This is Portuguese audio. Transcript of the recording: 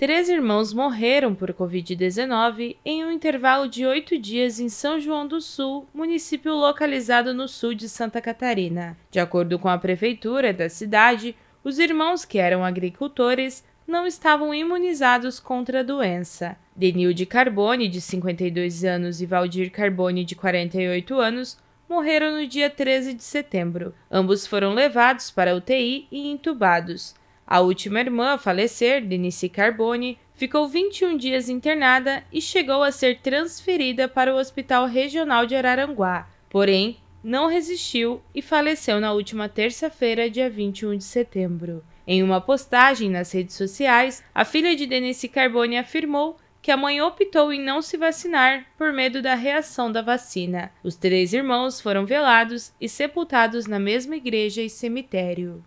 Três irmãos morreram por Covid-19 em um intervalo de oito dias em São João do Sul, município localizado no sul de Santa Catarina. De acordo com a prefeitura da cidade, os irmãos que eram agricultores não estavam imunizados contra a doença. Denilde Carbone, de 52 anos, e Valdir Carbone, de 48 anos, morreram no dia 13 de setembro. Ambos foram levados para UTI e intubados. A última irmã a falecer, Denise Carbone, ficou 21 dias internada e chegou a ser transferida para o Hospital Regional de Araranguá, porém não resistiu e faleceu na última terça-feira, dia 21 de setembro. Em uma postagem nas redes sociais, a filha de Denise Carbone afirmou que a mãe optou em não se vacinar por medo da reação da vacina. Os três irmãos foram velados e sepultados na mesma igreja e cemitério.